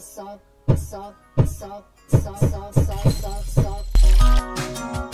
son, son, son, son, son, son, son, son.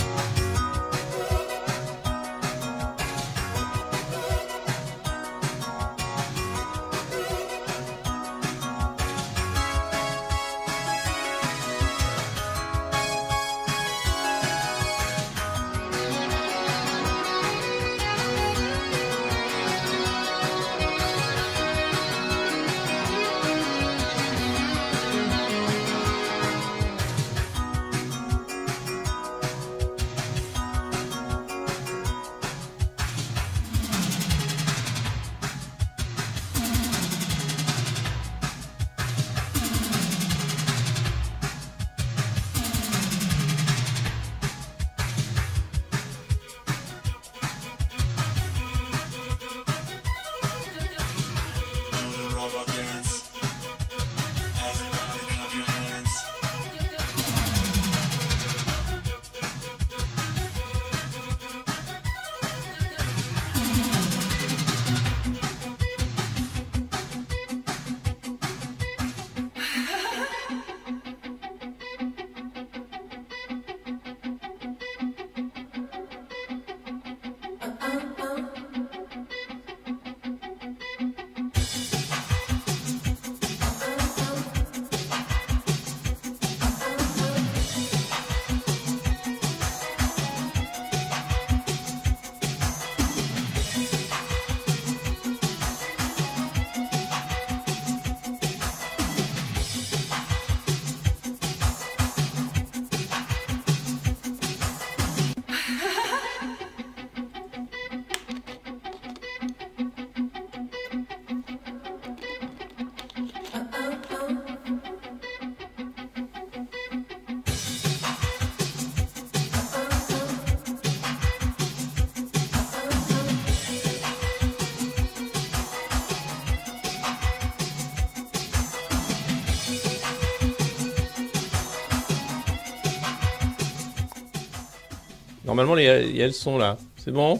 Normalement, elles sont là. C'est bon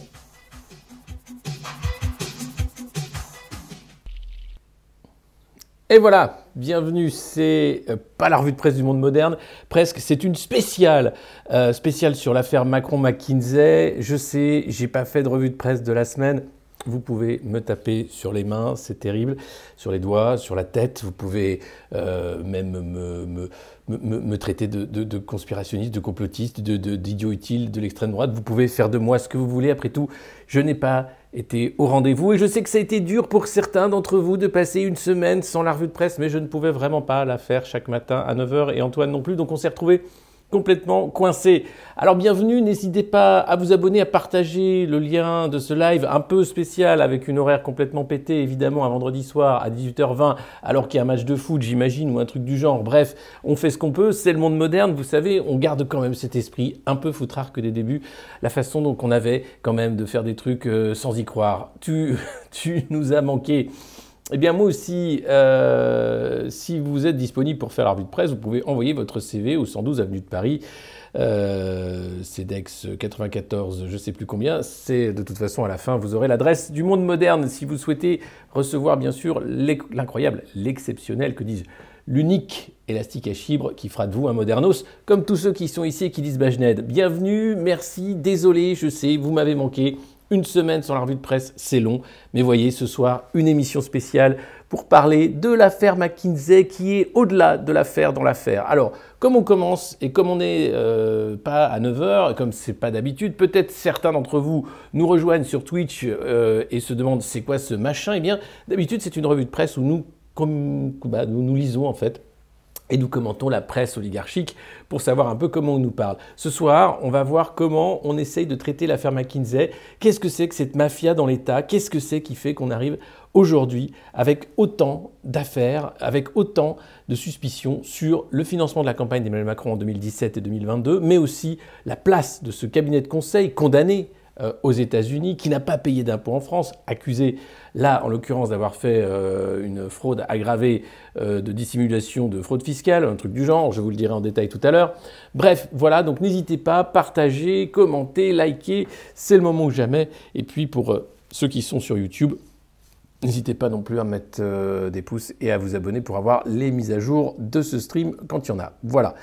Et voilà, bienvenue, c'est euh, pas la revue de presse du monde moderne, presque, c'est une spéciale, euh, spéciale sur l'affaire Macron-McKinsey. Je sais, j'ai pas fait de revue de presse de la semaine, vous pouvez me taper sur les mains, c'est terrible, sur les doigts, sur la tête, vous pouvez euh, même me, me, traiter de, conspirationniste, de complotiste, d'idiot utile, de l'extrême droite. Vous pouvez faire de moi ce que vous voulez. Après tout, je n'ai pas été au rendez-vous et je sais que ça a été dur pour certains d'entre vous de passer une semaine sans la revue de presse, mais je ne pouvais vraiment pas la faire chaque matin à 9h et Antoine non plus. Donc on s'est retrouvés complètement coincé. Alors bienvenue, n'hésitez pas à vous abonner, à partager le lien de ce live un peu spécial avec une horaire complètement pétée évidemment un vendredi soir à 18h20 alors qu'il y a un match de foot j'imagine ou un truc du genre. Bref, on fait ce qu'on peut, c'est le monde moderne, vous savez, on garde quand même cet esprit un peu foutrard que des débuts, la façon dont on avait quand même de faire des trucs euh, sans y croire. Tu, tu nous as manqué eh bien moi aussi, euh, si vous êtes disponible pour faire l'arbitre de presse, vous pouvez envoyer votre CV au 112 avenue de Paris. Euh, CEDEX 94, je ne sais plus combien, c'est de toute façon à la fin, vous aurez l'adresse du monde moderne si vous souhaitez recevoir bien sûr l'incroyable, l'exceptionnel, que disent l'unique élastique à chibre qui fera de vous un modernos, comme tous ceux qui sont ici et qui disent Bajned. Bienvenue, merci, désolé, je sais, vous m'avez manqué, une semaine sans la revue de presse, c'est long. Mais voyez, ce soir, une émission spéciale pour parler de l'affaire McKinsey qui est au-delà de l'affaire dans l'affaire. Alors, comme on commence et comme on n'est euh, pas à 9h, comme c'est pas d'habitude, peut-être certains d'entre vous nous rejoignent sur Twitch euh, et se demandent c'est quoi ce machin. Eh bien, d'habitude, c'est une revue de presse où nous, comme, bah, nous, nous lisons en fait et nous commentons la presse oligarchique pour savoir un peu comment on nous parle. Ce soir, on va voir comment on essaye de traiter l'affaire McKinsey. Qu'est-ce que c'est que cette mafia dans l'État Qu'est-ce que c'est qui fait qu'on arrive aujourd'hui avec autant d'affaires, avec autant de suspicions sur le financement de la campagne d'Emmanuel Macron en 2017 et 2022, mais aussi la place de ce cabinet de conseil condamné euh, aux États-Unis, qui n'a pas payé d'impôts en France, accusé Là, en l'occurrence, d'avoir fait euh, une fraude aggravée euh, de dissimulation de fraude fiscale, un truc du genre, je vous le dirai en détail tout à l'heure. Bref, voilà, donc n'hésitez pas, partagez, commentez, likez, c'est le moment ou jamais. Et puis pour euh, ceux qui sont sur YouTube, N'hésitez pas non plus à mettre des pouces et à vous abonner pour avoir les mises à jour de ce stream quand il y en a. Voilà.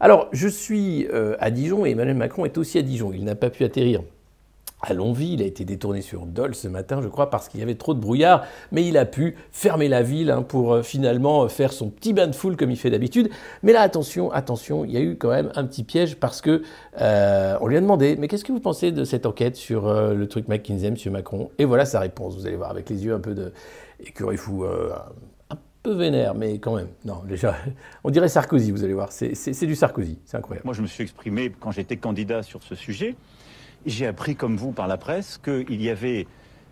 Alors, je suis à Dijon et Emmanuel Macron est aussi à Dijon. Il n'a pas pu atterrir à y Il a été détourné sur Dole ce matin, je crois, parce qu'il y avait trop de brouillard, mais il a pu fermer la ville hein, pour euh, finalement euh, faire son petit bain de foule comme il fait d'habitude. Mais là, attention, attention, il y a eu quand même un petit piège parce que euh, on lui a demandé Mais qu'est-ce que vous pensez de cette enquête sur le truc McKinsey, monsieur Macron Et voilà sa réponse. Vous allez voir avec les yeux un peu de écureuil fou. un peu vénère, mais quand même. Non, déjà, on dirait Sarkozy, vous allez voir. C'est du Sarkozy, c'est incroyable. Moi, je me suis exprimé quand j'étais candidat sur ce sujet. J'ai appris, comme vous, par la presse, qu'il y avait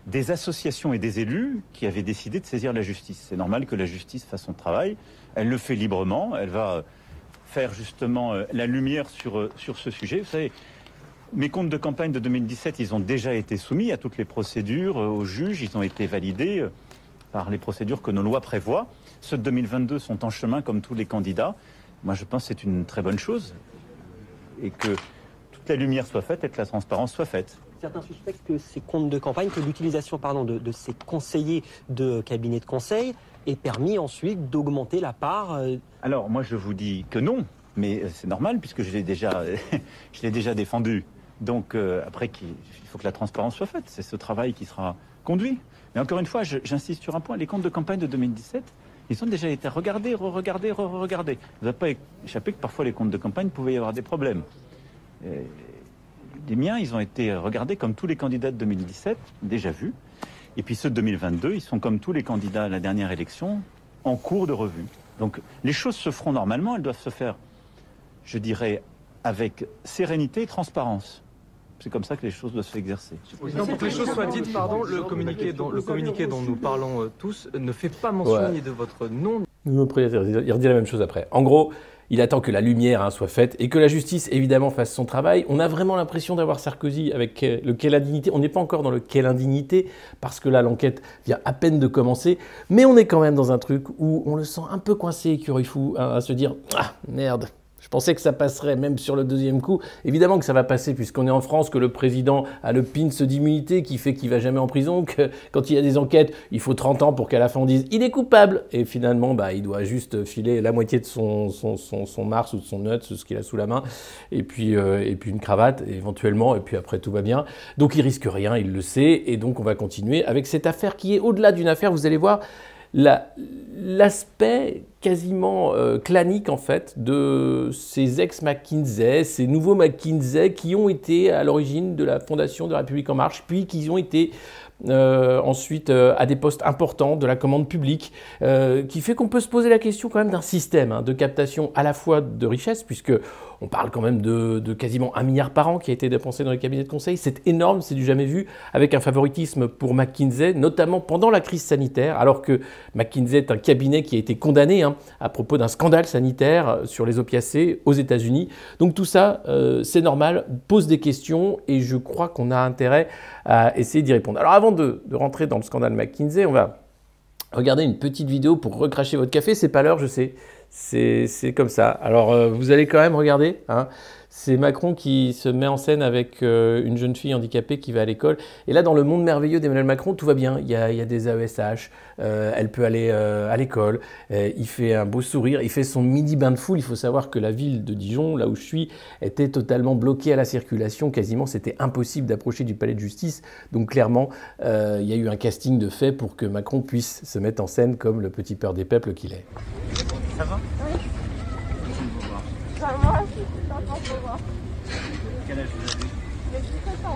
des associations et des élus qui avaient décidé de saisir la justice. C'est normal que la justice fasse son travail. Elle le fait librement. Elle va faire justement euh, la lumière sur, euh, sur ce sujet. Vous savez, mes comptes de campagne de 2017, ils ont déjà été soumis à toutes les procédures, euh, aux juges, ils ont été validés par les procédures que nos lois prévoient. Ceux de 2022 sont en chemin comme tous les candidats. Moi, je pense que c'est une très bonne chose et que que la lumière soit faite et que la transparence soit faite. Certains suspectent que ces comptes de campagne, que l'utilisation pardon, de, ces conseillers de cabinet de conseil ait permis ensuite d'augmenter la part. Euh, Alors moi je vous dis que non, mais euh, c'est normal puisque je l'ai déjà, je l'ai déjà défendu. Donc euh, après, il faut que la transparence soit faite. C'est ce travail qui sera conduit. Mais encore une fois, j'insiste sur un point. Les comptes de campagne de 2017, ils ont déjà été regardés, re-regardés, re-regardés. Vous ne pas échappé que parfois les comptes de campagne pouvaient y avoir des problèmes les euh, miens, ils ont été regardés comme tous les candidats de 2017, déjà vus. Et puis ceux de 2022, ils sont comme tous les candidats à la dernière élection, en cours de revue. Donc les choses se feront normalement, elles doivent se faire, je dirais, avec sérénité et transparence. C'est comme ça que les choses doivent s'exercer. exercer. pour que les choses soient dites, pardon, le communiqué dont, le communiqué dont nous parlons euh, tous ne fait pas mention de votre nom. Il redit la même chose après. En gros, il attend que la lumière hein, soit faite et que la justice, évidemment, fasse son travail. On a vraiment l'impression d'avoir Sarkozy avec euh, le indignité. On n'est pas encore dans le indignité parce que là, l'enquête vient à peine de commencer. Mais on est quand même dans un truc où on le sent un peu coincé, curieux fou, hein, à se dire Ah, merde, Pensez que ça passerait même sur le deuxième coup. Évidemment que ça va passer puisqu'on est en France, que le président a le pince d'immunité qui fait qu'il va jamais en prison, que quand il y a des enquêtes, il faut 30 ans pour qu'à la fin on dise il est coupable. Et finalement, bah, il doit juste filer la moitié de son, son, son, son Mars ou de son nut, ce qu'il a sous la main, et puis, euh, et puis une cravate éventuellement, et puis après tout va bien. Donc il risque rien, il le sait, et donc on va continuer avec cette affaire qui est au-delà d'une affaire, vous allez voir, l'aspect quasiment euh, clanique en fait de ces ex-McKinsey, ces nouveaux McKinsey qui ont été à l'origine de la fondation de la République en marche, puis qui ont été euh, ensuite euh, à des postes importants de la commande publique, qui fait qu'on peut se poser la question quand même d'un système hein, de captation à la fois de richesse, puisque on parle quand même de, quasiment un milliard par an qui a été dépensé dans les cabinets de conseil. C'est énorme, c'est du jamais vu, avec un favoritisme pour McKinsey, notamment pendant la crise sanitaire, alors que McKinsey est un cabinet qui a été condamné hein, à propos d'un scandale sanitaire euh, sur les opiacés aux États-Unis. Donc tout ça, euh, c'est normal, pose des questions et je crois qu'on a intérêt à essayer d'y répondre. Alors avant de, rentrer dans le scandale McKinsey, on va regarder une petite vidéo pour recracher votre café, c'est pas l'heure, je sais, c'est comme ça. Alors, euh, vous allez quand même regarder. Hein, c'est Macron qui se met en scène avec euh, une jeune fille handicapée qui va à l'école. Et là, dans le monde merveilleux d'Emmanuel Macron, tout va bien. Il y a, des AESH, euh, elle peut aller euh, à l'école, il fait un beau sourire, il fait son midi bain de foule. Il faut savoir que la ville de Dijon, là où je suis, était totalement bloquée à la circulation. Quasiment, c'était impossible d'approcher du palais de justice. Donc clairement, il y a eu un casting de fait pour que Macron puisse se mettre en scène comme le petit peur des peuples qu'il est. Ça va Oui. Ça va quel âge vous avez J'ai 17 ans.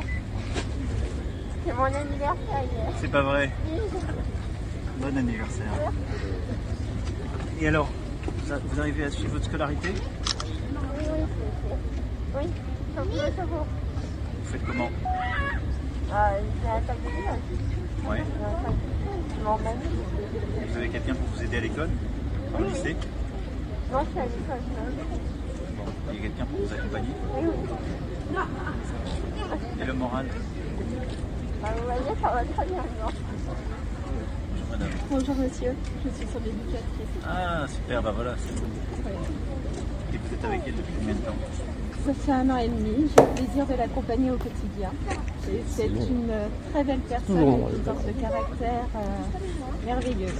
C'est mon anniversaire hier. C'est pas vrai Bon anniversaire. Et alors, vous arrivez à suivre votre scolarité Oui, oui, oui. Oui, Vous faites comment Ah, j'ai un tableau de Ouais. Vous avez quelqu'un pour vous aider à l'école Au lycée Non, je suis à l'école. Il y a quelqu'un pour vous accompagner Et le moral Bonjour madame. Bonjour monsieur, je suis son éducatrice. Ah super, bah voilà, c'est bon. Et vous êtes avec elle depuis combien de temps Ça fait un an et demi, j'ai le plaisir de l'accompagner au quotidien. C'est une très belle personne, une de caractère euh, merveilleuse.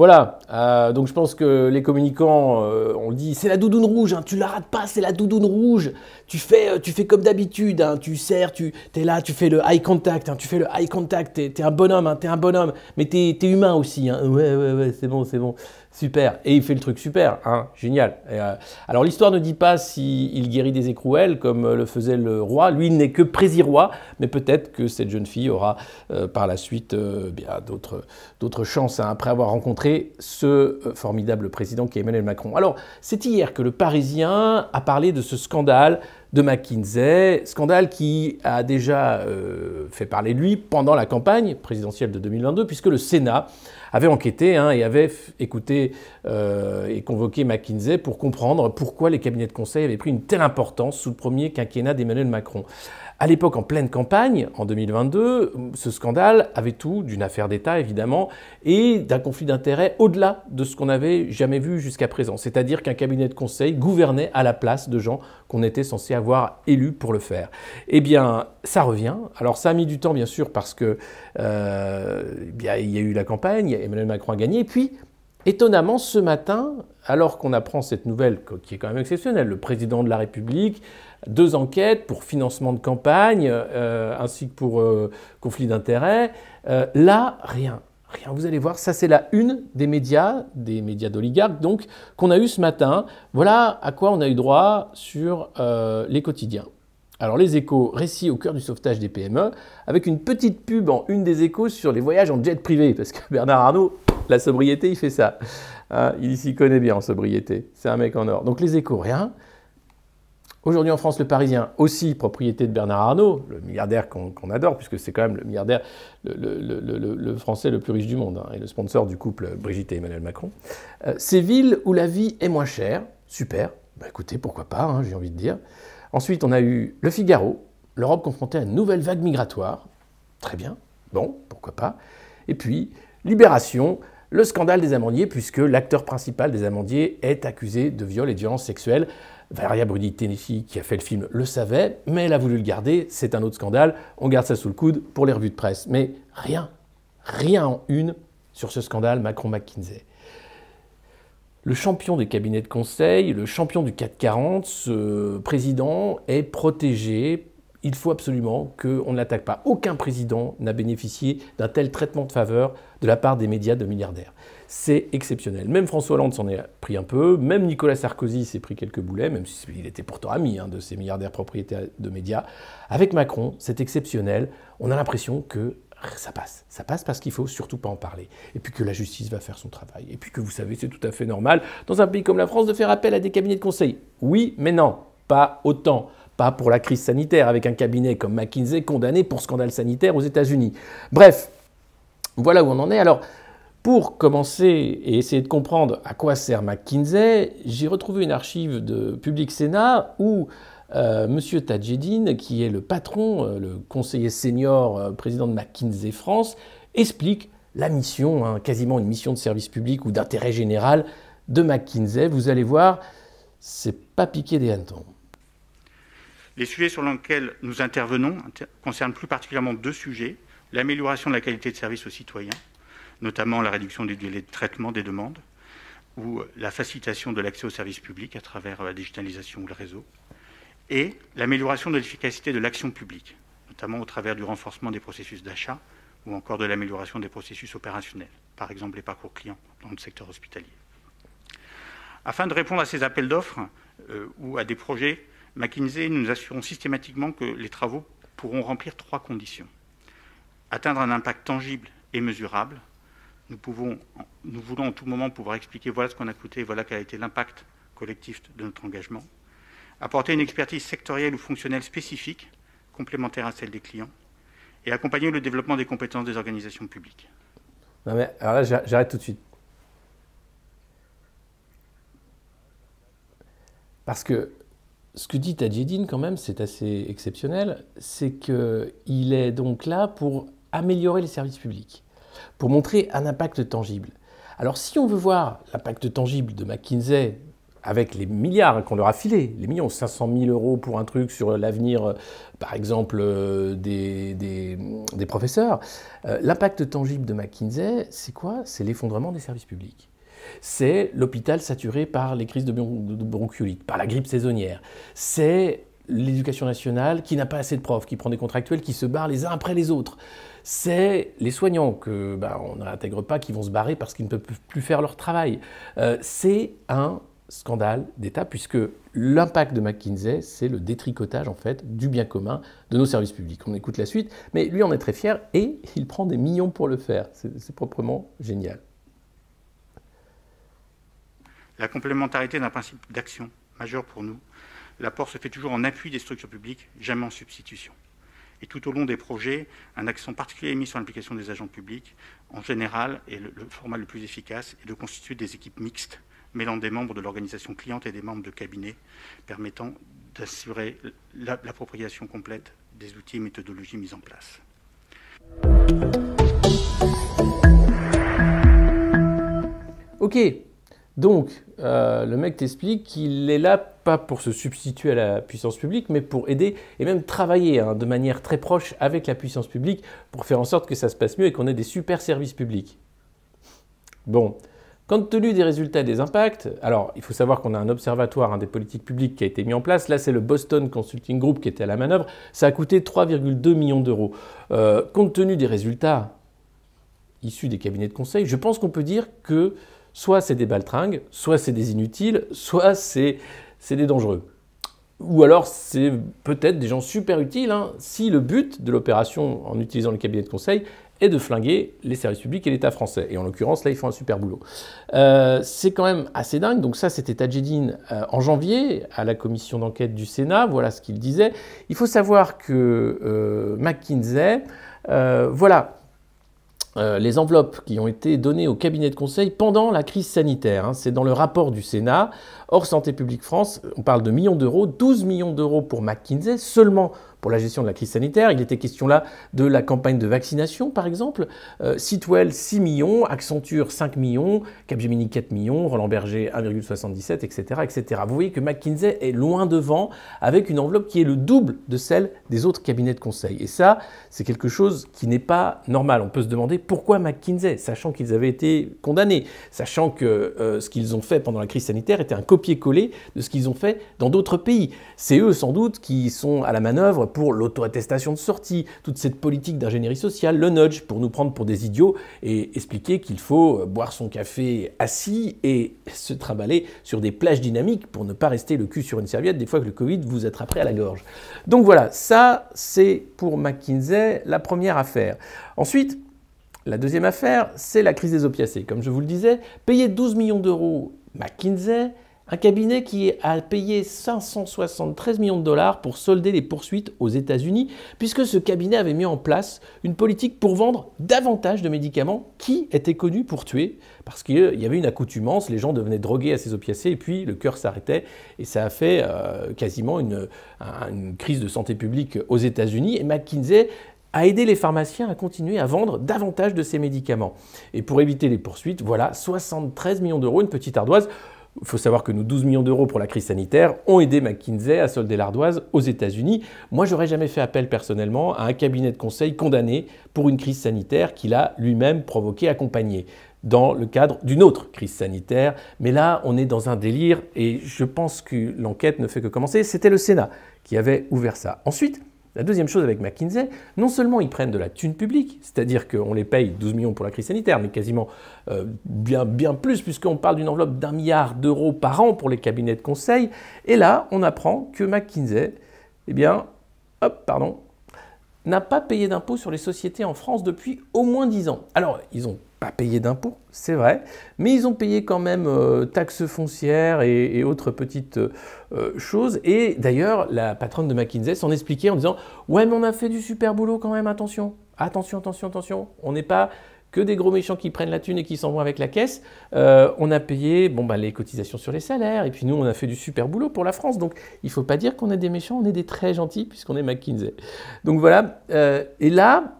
Voilà, euh, donc je pense que les communicants, euh, ont on dit c'est la doudoune rouge, hein, tu la rates pas, c'est la doudoune rouge. Tu fais, euh, tu fais comme d'habitude, hein, tu sers, tu es là, tu fais le eye contact, hein, tu fais le eye contact, tu es un bonhomme, t'es un bonhomme, mais tu es humain aussi. Ouais, ouais, ouais, c'est bon, c'est bon. Super. Et il fait le truc super, hein, génial. Euh, alors l'histoire ne dit pas s'il il guérit des écrouelles comme euh, le faisait le roi. Lui, il n'est que prési-roi. mais peut-être que cette jeune fille aura euh, par la suite bien d'autres, chances hein, après avoir rencontré ce formidable président qui est Emmanuel Macron. Alors c'est hier que le Parisien a parlé de ce scandale de McKinsey, scandale qui a déjà fait parler de lui pendant la campagne présidentielle de 2022, puisque le Sénat avait enquêté hein, et avait écouté euh, et convoqué McKinsey pour comprendre pourquoi les cabinets de conseil avaient pris une telle importance sous le premier quinquennat d'Emmanuel Macron. À l'époque, en pleine campagne, en 2022, ce scandale avait tout d'une affaire d'État, évidemment, et d'un conflit d'intérêts au-delà de ce qu'on n'avait jamais vu jusqu'à présent. C'est-à-dire qu'un cabinet de conseil gouvernait à la place de gens qu'on était censé avoir élus pour le faire. Eh bien, ça revient. Alors, ça a mis du temps, bien sûr, parce que euh, il, y a, eu la campagne, Emmanuel Macron a gagné. Et puis, étonnamment, ce matin, alors qu'on apprend cette nouvelle qui est quand même exceptionnelle, le président de la République, deux enquêtes pour financement de campagne euh, ainsi que pour euh, conflit d'intérêts, euh, là, rien. Rien, vous allez voir, ça c'est la une des médias, des médias d'oligarques, donc, qu'on a eu ce matin. Voilà à quoi on a eu droit sur les quotidiens. Alors les échos, récit au cœur du sauvetage des PME, avec une petite pub en une des échos sur les voyages en jet privé, parce que Bernard Arnault, la sobriété, il fait ça. Hein, il s'y connaît bien en sobriété, c'est un mec en or. Donc les échos, rien. Aujourd'hui en France, le Parisien, aussi propriété de Bernard Arnault, le milliardaire qu'on adore, puisque c'est quand même le milliardaire, le, Français le plus riche du monde, hein, et le sponsor du couple Brigitte et Emmanuel Macron. Euh, ces villes où la vie est moins chère, super, bah, écoutez, pourquoi pas, hein, j'ai envie de dire. Ensuite, on a eu Le Figaro, l'Europe confrontée à une nouvelle vague migratoire. Très bien, bon, pourquoi pas. Et puis, Libération, le scandale des amandiers, puisque l'acteur principal des amandiers est accusé de viol et de violence sexuelle. Valeria Bruni Tennessee, qui a fait le film, le savait, mais elle a voulu le garder. C'est un autre scandale. On garde ça sous le coude pour les revues de presse. Mais rien, rien en une sur ce scandale Macron-McKinsey. Le champion des cabinets de conseil, le champion du 440, ce président est protégé. Il faut absolument qu'on ne l'attaque pas. Aucun président n'a bénéficié d'un tel traitement de faveur de la part des médias de milliardaires. C'est exceptionnel. Même François Hollande s'en est pris un peu, même Nicolas Sarkozy s'est pris quelques boulets, même s'il était pourtant ami hein, de ces milliardaires propriétaires de médias. Avec Macron, c'est exceptionnel. On a l'impression que ça passe. Ça passe parce qu'il ne faut surtout pas en parler. Et puis que la justice va faire son travail. Et puis que vous savez, c'est tout à fait normal dans un pays comme la France de faire appel à des cabinets de conseil. Oui, mais non, pas autant. Pas pour la crise sanitaire, avec un cabinet comme McKinsey condamné pour scandale sanitaire aux États-Unis. Bref, voilà où on en est. Alors, pour commencer et essayer de comprendre à quoi sert McKinsey, j'ai retrouvé une archive de Public Sénat où euh, Monsieur Tadjedine, qui est le patron, euh, le conseiller senior euh, président de McKinsey France, explique la mission, hein, quasiment une mission de service public ou d'intérêt général de McKinsey. Vous allez voir, c'est pas piqué des hannetons. Les sujets sur lesquels nous intervenons concernent plus particulièrement deux sujets l'amélioration de la qualité de service aux citoyens, notamment la réduction des délais de traitement des demandes, ou la facilitation de l'accès aux services publics à travers la digitalisation ou le réseau, et l'amélioration de l'efficacité de l'action publique, notamment au travers du renforcement des processus d'achat ou encore de l'amélioration des processus opérationnels, par exemple les parcours clients dans le secteur hospitalier. Afin de répondre à ces appels d'offres euh, ou à des projets, McKinsey, nous, assurons systématiquement que les travaux pourront remplir trois conditions. Atteindre un impact tangible et mesurable. Nous, pouvons, nous voulons en tout moment pouvoir expliquer voilà ce qu'on a coûté, voilà quel a été l'impact collectif de notre engagement apporter une expertise sectorielle ou fonctionnelle spécifique, complémentaire à celle des clients, et accompagner le développement des compétences des organisations publiques. Non mais, alors là, j'arrête tout de suite. Parce que ce que dit Tadjidine quand même, c'est assez exceptionnel, c'est qu'il est donc là pour améliorer les services publics, pour montrer un impact tangible. Alors si on veut voir l'impact tangible de McKinsey avec les milliards qu'on leur a filés, les millions, 500 000 euros pour un truc sur l'avenir, euh, par exemple, euh, des, des, professeurs, euh, l'impact tangible de McKinsey, c'est quoi C'est l'effondrement des services publics. C'est l'hôpital saturé par les crises de, bronchiolite, par la grippe saisonnière. C'est l'éducation nationale qui n'a pas assez de profs, qui prend des contractuels, qui se barrent les uns après les autres. C'est les soignants que bah, on n'intègre pas, qui vont se barrer parce qu'ils ne peuvent plus faire leur travail. c'est un scandale d'État, puisque l'impact de McKinsey, c'est le détricotage en fait du bien commun de nos services publics. On écoute la suite, mais lui en est très fier et il prend des millions pour le faire. C'est proprement génial. La complémentarité d'un principe d'action majeur pour nous, l'apport se fait toujours en appui des structures publiques, jamais en substitution. Et tout au long des projets, un accent particulier est mis sur l'implication des agents publics. En général, et le format le plus efficace est de constituer des équipes mixtes mêlant des membres de l'organisation cliente et des membres de cabinet, permettant d'assurer l'appropriation complète des outils et méthodologies mises en place. Ok, donc euh, le mec t'explique qu'il est là pas pour se substituer à la puissance publique, mais pour aider et même travailler hein, de manière très proche avec la puissance publique pour faire en sorte que ça se passe mieux et qu'on ait des super services publics. Bon, Compte tenu des résultats et des impacts, alors il faut savoir qu'on a un observatoire des politiques publiques qui a été mis en place. Là, c'est le Boston Consulting Group qui était à la manœuvre. Ça a coûté 3,2 millions d'euros. Euh, compte tenu des résultats issus des cabinets de conseil, je pense qu'on peut dire que soit c'est des baltringues, soit c'est des inutiles, soit c'est des dangereux. Ou alors c'est peut-être des gens super utiles hein. si le but de l'opération en utilisant le cabinet de conseil et de flinguer les services publics et l'État français. Et en l'occurrence, là, ils font un super boulot. Euh, c'est quand même assez dingue. Donc ça, c'était à euh, en janvier à la commission d'enquête du Sénat. Voilà ce qu'il disait. Il faut savoir que euh, McKinsey, voilà, les enveloppes qui ont été données au cabinet de conseil pendant la crise sanitaire. Hein. C'est dans le rapport du Sénat. Hors Santé publique France, on parle de millions d'euros, 12 millions d'euros pour McKinsey, seulement pour la gestion de la crise sanitaire. Il était question là de la campagne de vaccination, par exemple. Citwell, euh, 6 millions, Accenture, 5 millions, Capgemini, 4 millions, Roland Berger, 1,77, etc., etc. Vous voyez que McKinsey est loin devant, avec une enveloppe qui est le double de celle des autres cabinets de conseil. Et ça, c'est quelque chose qui n'est pas normal. On peut se demander pourquoi McKinsey, sachant qu'ils avaient été condamnés, sachant que euh, ce qu'ils ont fait pendant la crise sanitaire était un copier-coller de ce qu'ils ont fait dans d'autres pays. C'est eux, sans doute, qui sont à la manœuvre pour l'auto-attestation de sortie, toute cette politique d'ingénierie sociale, le nudge, pour nous prendre pour des idiots et expliquer qu'il faut euh, boire son café assis et se trimballer sur des plages dynamiques pour ne pas rester le cul sur une serviette des fois que le Covid vous attraperait à la gorge. Donc voilà, ça c'est pour McKinsey la première affaire. Ensuite, la deuxième affaire, c'est la crise des opiacés. Comme je vous le disais, payer 12 millions d'euros McKinsey, un cabinet qui a payé 573 millions de dollars pour solder les poursuites aux États-Unis, puisque ce cabinet avait mis en place une politique pour vendre davantage de médicaments qui étaient connus pour tuer, parce qu'il y avait une accoutumance, les gens devenaient drogués à ces opiacés, et puis le cœur s'arrêtait, et ça a fait euh, quasiment une, crise de santé publique aux États-Unis. Et McKinsey a aidé les pharmaciens à continuer à vendre davantage de ces médicaments. Et pour éviter les poursuites, voilà 73 millions d'euros, une petite ardoise. Il faut savoir que nos 12 millions d'euros pour la crise sanitaire ont aidé McKinsey à solder l'ardoise aux États-Unis. Moi, j'aurais jamais fait appel personnellement à un cabinet de conseil condamné pour une crise sanitaire qu'il a lui-même provoquée, accompagnée dans le cadre d'une autre crise sanitaire. Mais là, on est dans un délire et je pense que l'enquête ne fait que commencer. C'était le Sénat qui avait ouvert ça. Ensuite, la deuxième chose avec McKinsey, non seulement ils prennent de la thune publique, c'est-à-dire qu'on les paye 12 millions pour la crise sanitaire, mais quasiment euh, bien, bien plus, puisqu'on parle d'une enveloppe d'un milliard d'euros par an pour les cabinets de conseil. Et là, on apprend que McKinsey, eh bien, hop, pardon, n'a pas payé d'impôt sur les sociétés en France depuis au moins 10 ans. Alors, ils ont pas payé d'impôts, c'est vrai, mais ils ont payé quand même euh, taxes foncières et, autres petites euh, choses. Et d'ailleurs, la patronne de McKinsey s'en expliquait en disant Ouais, mais on a fait du super boulot quand même, attention, attention, attention, attention, on n'est pas que des gros méchants qui prennent la thune et qui s'en vont avec la caisse. Euh, on a payé bon, bah, les cotisations sur les salaires, et puis nous, on a fait du super boulot pour la France. Donc, il faut pas dire qu'on est des méchants, on est des très gentils, puisqu'on est McKinsey. Donc voilà, et là,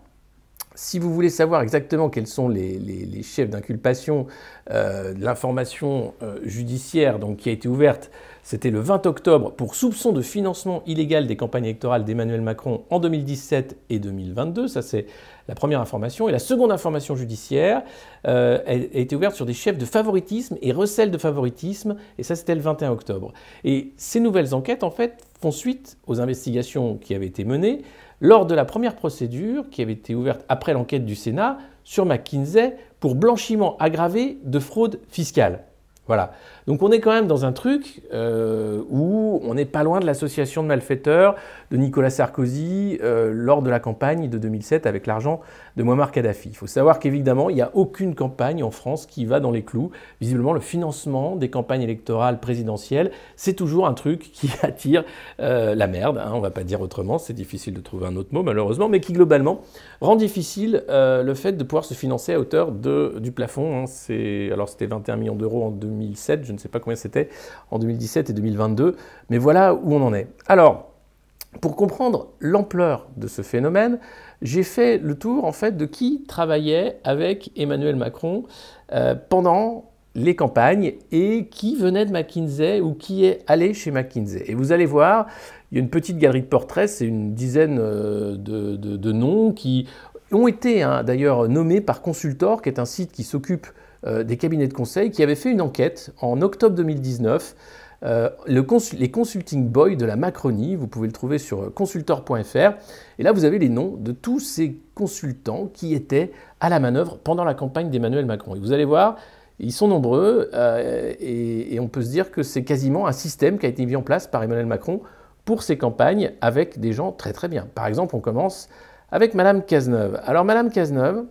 si vous voulez savoir exactement quels sont les, chefs d'inculpation, euh, l'information euh, judiciaire qui a été ouverte, c'était le 20 octobre pour soupçon de financement illégal des campagnes électorales d'Emmanuel Macron en 2017 et 2022. Ça, c'est la première information. Et la seconde information judiciaire euh, a, été ouverte sur des chefs de favoritisme et recel de favoritisme. Et ça, c'était le 21 octobre. Et ces nouvelles enquêtes, en fait, font suite aux investigations qui avaient été menées lors de la première procédure qui avait été ouverte après l'enquête du Sénat sur McKinsey pour blanchiment aggravé de fraude fiscale. Voilà. Donc on est quand même dans un truc euh, où on n'est pas loin de l'association de malfaiteurs de Nicolas Sarkozy euh, lors de la campagne de 2007 avec l'argent de Muammar Kadhafi. Il faut savoir qu'évidemment, il n'y a aucune campagne en France qui va dans les clous. Visiblement, le financement des campagnes électorales présidentielles, c'est toujours un truc qui attire euh, la merde, hein, on ne va pas dire autrement, c'est difficile de trouver un autre mot malheureusement, mais qui globalement rend difficile le fait de pouvoir se financer à hauteur de, du plafond. Hein. alors c'était 21 millions d'euros en 2007, je ne sais pas combien c'était en 2017 et 2022, mais voilà où on en est. Alors, pour comprendre l'ampleur de ce phénomène, j'ai fait le tour en fait de qui travaillait avec Emmanuel Macron euh, pendant les campagnes et qui venait de McKinsey ou qui est allé chez McKinsey. Et vous allez voir, il y a une petite galerie de portraits, c'est une dizaine euh, de, noms qui ont été hein, d'ailleurs nommés par Consultor, qui est un site qui s'occupe euh, des cabinets de conseil qui avait fait une enquête en octobre 2019. Euh, le les consulting boys de la Macronie, vous pouvez le trouver sur euh, consultor.fr. Et là, vous avez les noms de tous ces consultants qui étaient à la manœuvre pendant la campagne d'Emmanuel Macron. Et vous allez voir, ils sont nombreux et, et on peut se dire que c'est quasiment un système qui a été mis en place par Emmanuel Macron pour ses campagnes avec des gens très très bien. Par exemple, on commence avec Madame Cazeneuve. Alors Madame Cazeneuve,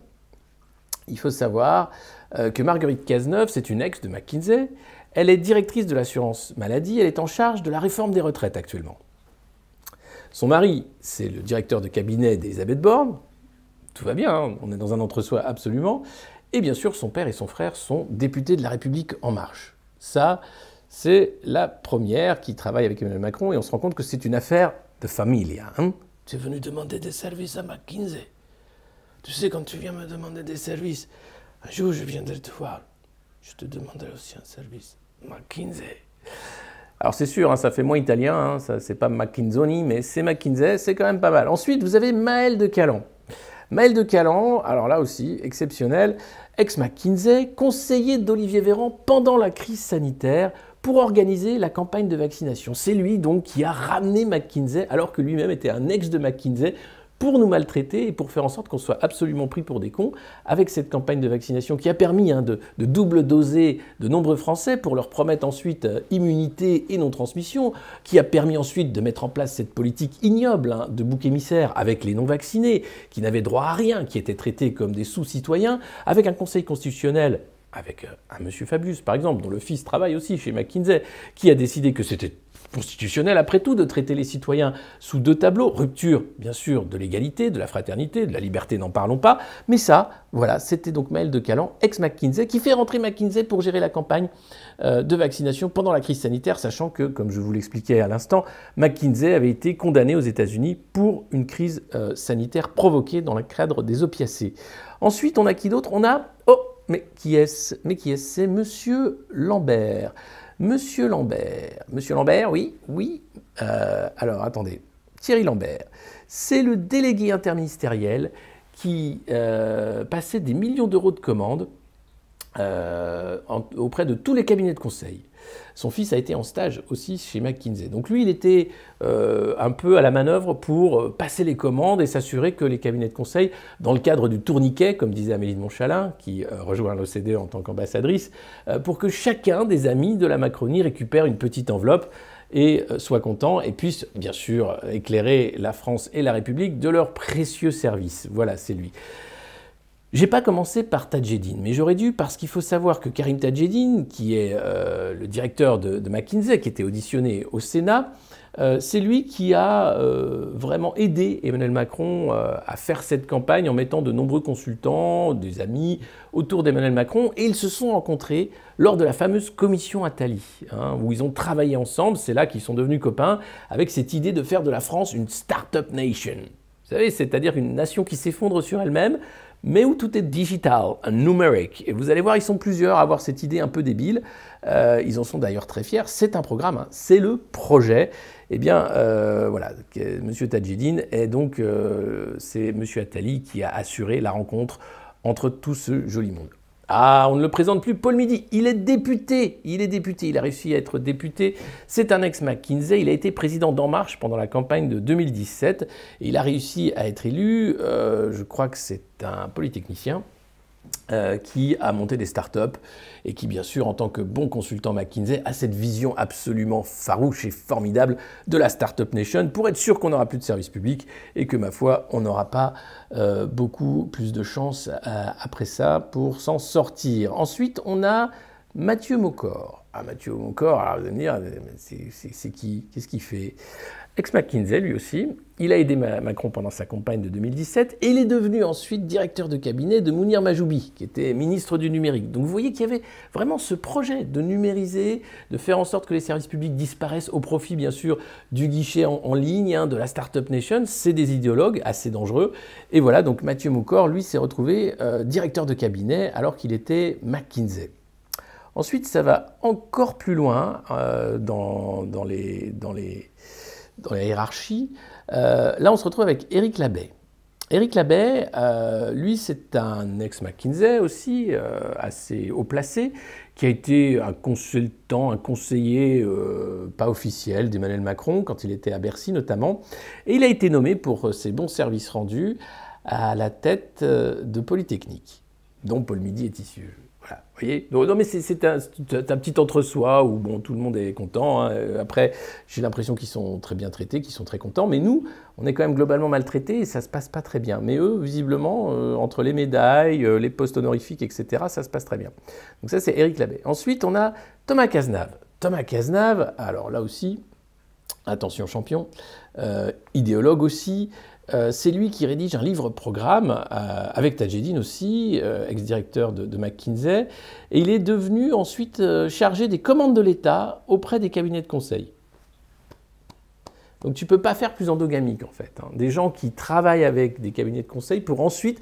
il faut savoir, euh, que Marguerite Cazeneuve, c'est une ex de McKinsey, elle est directrice de l'assurance maladie, elle est en charge de la réforme des retraites actuellement. Son mari, c'est le directeur de cabinet d'Elisabeth Borne, tout va bien, hein, on est dans un entre-soi absolument, et bien sûr son père et son frère sont députés de la République En Marche. Ça, c'est la première qui travaille avec Emmanuel Macron et on se rend compte que c'est une affaire de famille. Hein. tu es venu demander des services à McKinsey. Tu sais, quand tu viens me demander des services, un jour, je viendrai te voir. Je te demanderai aussi un service. McKinsey. Alors c'est sûr, hein, ça fait moins italien, hein, ça, c'est pas McKinzoni, mais c'est McKinsey, c'est quand même pas mal. Ensuite, vous avez Maël de Calan. Maël de Calan, alors là aussi, exceptionnel, ex-McKinsey, conseiller d'Olivier Véran pendant la crise sanitaire pour organiser la campagne de vaccination. C'est lui donc qui a ramené McKinsey, alors que lui-même était un ex de McKinsey, pour nous maltraiter et pour faire en sorte qu'on soit absolument pris pour des cons avec cette campagne de vaccination qui a permis hein, de, double doser de nombreux Français pour leur promettre ensuite euh, immunité et non-transmission, qui a permis ensuite de mettre en place cette politique ignoble hein, de bouc émissaire avec les non-vaccinés, qui n'avaient droit à rien, qui étaient traités comme des sous-citoyens, avec un conseil constitutionnel avec euh, un monsieur Fabius, par exemple, dont le fils travaille aussi chez McKinsey, qui a décidé que c'était constitutionnel après tout de traiter les citoyens sous deux tableaux, rupture bien sûr de l'égalité, de la fraternité, de la liberté, n'en parlons pas, mais ça, voilà, c'était donc Maël de Calan, ex-McKinsey, qui fait rentrer McKinsey pour gérer la campagne euh, de vaccination pendant la crise sanitaire, sachant que, comme je vous l'expliquais à l'instant, McKinsey avait été condamné aux États-Unis pour une crise euh, sanitaire provoquée dans le cadre des opiacés. Ensuite, on a qui d'autre On a... Oh mais qui est-ce Mais qui est-ce C'est Monsieur Lambert. Monsieur Lambert, Monsieur Lambert, oui, oui. Euh, alors attendez, Thierry Lambert, c'est le délégué interministériel qui euh, passait des millions d'euros de commandes euh, auprès de tous les cabinets de conseil. Son fils a été en stage aussi chez McKinsey. Donc lui, il était euh, un peu à la manœuvre pour euh, passer les commandes et s'assurer que les cabinets de conseil, dans le cadre du tourniquet, comme disait Amélie de Montchalin, qui euh, rejoint l'OCDE en tant qu'ambassadrice, pour que chacun des amis de la Macronie récupère une petite enveloppe et soit content et puisse bien sûr éclairer la France et la République de leur précieux service. Voilà, c'est lui. J'ai pas commencé par Tadjedine, mais j'aurais dû parce qu'il faut savoir que Karim Tadjedine, qui est euh, le directeur de, McKinsey, qui était auditionné au Sénat, euh, c'est lui qui a euh, vraiment aidé Emmanuel Macron à faire cette campagne en mettant de nombreux consultants, des amis autour d'Emmanuel Macron, et ils se sont rencontrés lors de la fameuse commission Attali, hein, où ils ont travaillé ensemble. C'est là qu'ils sont devenus copains avec cette idée de faire de la France une start-up nation. Vous savez, c'est-à-dire une nation qui s'effondre sur elle-même mais où tout est digital, numérique. Et vous allez voir, ils sont plusieurs à avoir cette idée un peu débile. Euh, ils en sont d'ailleurs très fiers. C'est un programme, hein. c'est le projet. Eh bien, euh, voilà, M. Tadjidine est donc, euh, c'est Monsieur Attali qui a assuré la rencontre entre tout ce joli monde. Ah, on ne le présente plus, Paul Midi. Il est député, il est député, il a réussi à être député. C'est un ex-McKinsey, il a été président d'En Marche pendant la campagne de 2017. Et il a réussi à être élu, euh, je crois que c'est un polytechnicien. Euh, qui a monté des startups et qui, bien sûr, en tant que bon consultant McKinsey, a cette vision absolument farouche et formidable de la Startup Nation pour être sûr qu'on n'aura plus de service publics et que, ma foi, on n'aura pas euh, beaucoup plus de chances euh, après ça pour s'en sortir. Ensuite, on a Mathieu Mocor. Ah, Mathieu Mocor, vous allez me dire, c'est qui Qu'est-ce qu'il fait Ex-McKinsey, lui aussi, il a aidé Macron pendant sa campagne de 2017 et il est devenu ensuite directeur de cabinet de Mounir Majoubi, qui était ministre du numérique. Donc vous voyez qu'il y avait vraiment ce projet de numériser, de faire en sorte que les services publics disparaissent au profit, bien sûr, du guichet en, ligne, hein, de la Startup Nation. C'est des idéologues assez dangereux. Et voilà, donc Mathieu Moukor, lui, s'est retrouvé euh, directeur de cabinet alors qu'il était McKinsey. Ensuite, ça va encore plus loin euh, dans les... Dans les dans la hiérarchie. Euh, là, on se retrouve avec Éric Labbé. Éric Labbé, euh, lui, c'est un ex-McKinsey aussi, euh, assez haut placé, qui a été un consultant, un conseiller pas officiel d'Emmanuel Macron quand il était à Bercy notamment. Et il a été nommé pour ses bons services rendus à la tête de Polytechnique, dont Paul Midi est issu. Vous voyez non, mais c'est un, petit entre-soi où bon, tout le monde est content. Hein. Euh, après, j'ai l'impression qu'ils sont très bien traités, qu'ils sont très contents. Mais nous, on est quand même globalement maltraités et ça se passe pas très bien. Mais eux, visiblement, euh, entre les médailles, euh, les postes honorifiques, etc., ça se passe très bien. Donc ça, c'est Éric Labbé. Ensuite, on a Thomas Cazenave. Thomas Cazenave, alors là aussi, attention champion, idéologue aussi, euh, c'est lui qui rédige un livre-programme, euh, avec Tajedine aussi, euh, ex-directeur de, McKinsey, et il est devenu ensuite chargé des commandes de l'État auprès des cabinets de conseil. Donc tu ne peux pas faire plus endogamique en fait. Hein. Des gens qui travaillent avec des cabinets de conseil pour ensuite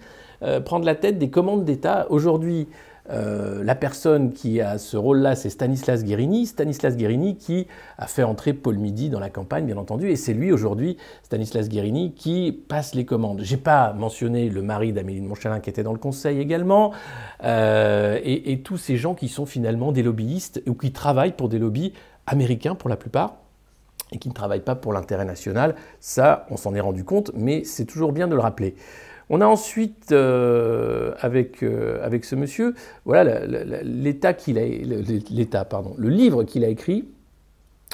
prendre la tête des commandes d'État. Aujourd'hui, euh, la personne qui a ce rôle-là, c'est Stanislas Guérini. Stanislas Guérini qui a fait entrer Paul Midi dans la campagne, bien entendu, et c'est lui aujourd'hui, Stanislas Guérini, qui passe les commandes. Je n'ai pas mentionné le mari d'Amélie de Montchalin qui était dans le conseil également, euh, et, et tous ces gens qui sont finalement des lobbyistes ou qui travaillent pour des lobbies américains pour la plupart et qui ne travaillent pas pour l'intérêt national. Ça, on s'en est rendu compte, mais c'est toujours bien de le rappeler. On a ensuite, euh, euh, avec, ce monsieur, voilà l'état qu'il a, l'état, pardon, le livre qu'il a écrit,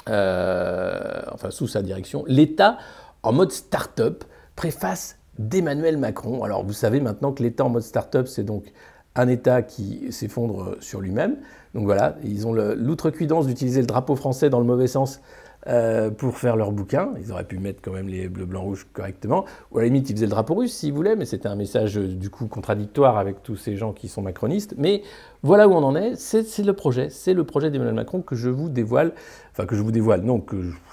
euh, enfin sous sa direction, l'État en mode start-up, préface d'Emmanuel Macron. Alors vous savez maintenant que l'État en mode start-up, c'est donc un État qui s'effondre sur lui-même. Donc voilà, ils ont l'outrecuidance d'utiliser le drapeau français dans le mauvais sens euh, pour faire leur bouquin. Ils auraient pu mettre quand même les bleus, blancs, rouges correctement. Ou à la limite, ils faisaient le drapeau russe s'ils voulaient, mais c'était un message euh, du coup contradictoire avec tous ces gens qui sont macronistes. Mais voilà où on en est. C'est le projet. C'est le projet d'Emmanuel Macron que je vous dévoile. Enfin, que je vous dévoile. Non,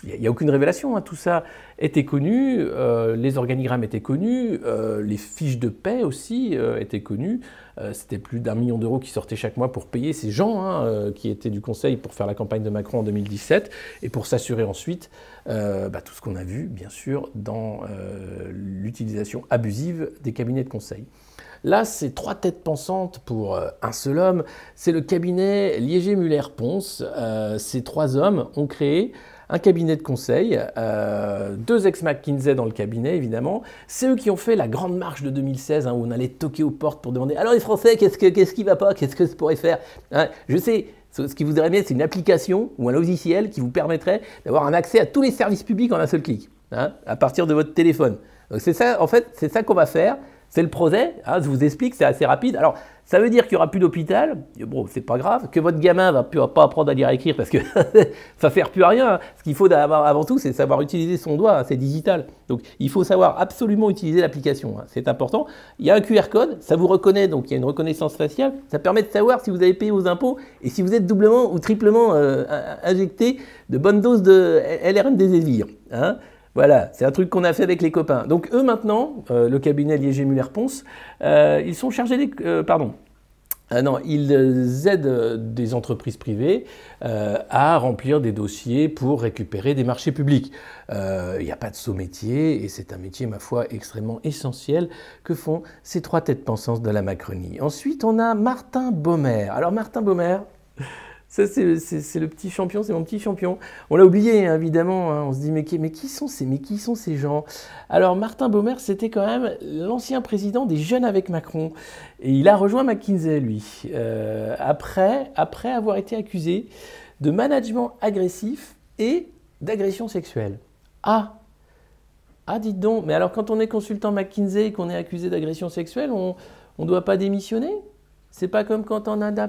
il n'y a, aucune révélation. Hein. Tout ça était connu. Euh, les organigrammes étaient connus. les fiches de paix aussi étaient connues. Euh, c'était plus d'un million d'euros qui sortaient chaque mois pour payer ces gens hein, euh, qui étaient du Conseil pour faire la campagne de Macron en 2017 et pour s'assurer ensuite euh, bah, tout ce qu'on a vu, bien sûr, dans l'utilisation abusive des cabinets de conseil. Là, c'est trois têtes pensantes pour un seul homme. C'est le cabinet Liéger-Muller-Ponce. ces trois hommes ont créé un cabinet de conseil, euh, deux ex-McKinsey dans le cabinet évidemment. C'est eux qui ont fait la grande marche de 2016 hein, où on allait toquer aux portes pour demander alors les Français, qu'est-ce, que, quest qui va pas Qu'est-ce que je pourrais faire hein. Je sais. Ce qui vous aurait bien, c'est une application ou un logiciel qui vous permettrait d'avoir un accès à tous les services publics en un seul clic, hein, à partir de votre téléphone. Donc c'est ça, en fait, c'est ça qu'on va faire. C'est le projet, hein, je vous explique, c'est assez rapide. Alors, ça veut dire qu'il n'y aura plus d'hôpital, bon, c'est pas grave, que votre gamin va pas apprendre à lire et écrire parce que ça ne sert plus à rien. Ce qu'il faut avoir avant tout, c'est savoir utiliser son doigt, hein, c'est digital. Donc, il faut savoir absolument utiliser l'application, hein. c'est important. Il y a un QR code, ça vous reconnaît, donc il y a une reconnaissance faciale, ça permet de savoir si vous avez payé vos impôts et si vous êtes doublement ou triplement euh, injecté de bonnes doses de LRM des voilà, c'est un truc qu'on a fait avec les copains. Donc eux maintenant, euh, le cabinet liégé muller ponce euh, ils sont chargés des... Euh, pardon. non, ils aident des entreprises privées à remplir des dossiers pour récupérer des marchés publics. Il n'y a pas de sous métier et c'est un métier, ma foi, extrêmement essentiel que font ces trois têtes pensantes de la Macronie. Ensuite, on a Martin Baumer. Alors Martin Baumer... Ça, c'est le petit champion, c'est mon petit champion. On l'a oublié, évidemment. Hein. on se dit, mais qui, qui, sont ces, mais qui sont ces gens Alors, Martin Baumer, c'était quand même l'ancien président des Jeunes avec Macron. Et il a rejoint McKinsey, lui, euh, après, après avoir été accusé de management agressif et d'agression sexuelle. Ah Ah, dites donc Mais alors, quand on est consultant McKinsey et qu'on est accusé d'agression sexuelle, on ne doit pas démissionner C'est pas comme quand on a d'un